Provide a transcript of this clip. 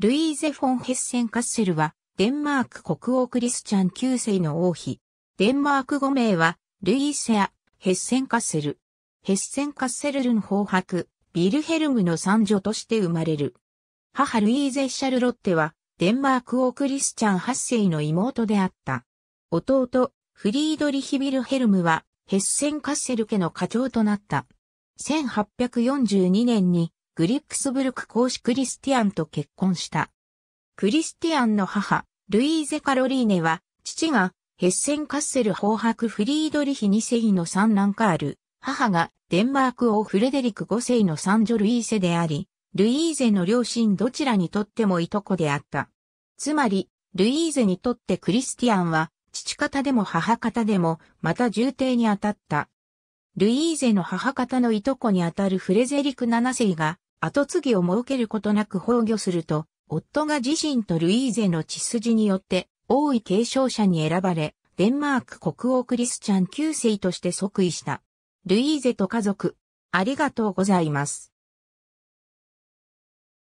ルイーゼ・フォン・ヘッセン・カッセルは、デンマーク国王クリスチャン9世の王妃。デンマーク5名は、ルイーセア、ヘッセン・カッセル。ヘッセン・カッセルルン法伯、ビルヘルムの三女として生まれる。母ルイーゼ・シャルロッテは、デンマーク王クリスチャン8世の妹であった。弟、フリードリヒ・ビルヘルムは、ヘッセン・カッセル家の家長となった。1842年にグリックスブルク公子クリスティアンと結婚した。クリスティアンの母、ルイーゼ・カロリーネは、父がヘッセン・カッセルホーハク・フリードリヒ2世の三男カール、母がデンマーク王フレデリック5世の三女ルイーゼであり、ルイーゼの両親どちらにとってもいとこであった。つまり、ルイーゼにとってクリスティアンは、父方でも母方でも、また重帝に当たった、ルイーゼの母方のいとこにあたるフレゼリク7世が、後継ぎを設けることなく崩御すると、夫が自身とルイーゼの血筋によって、王位継承者に選ばれ、デンマーク国王クリスチャン9世として即位した。ルイーゼと家族、ありがとうございます。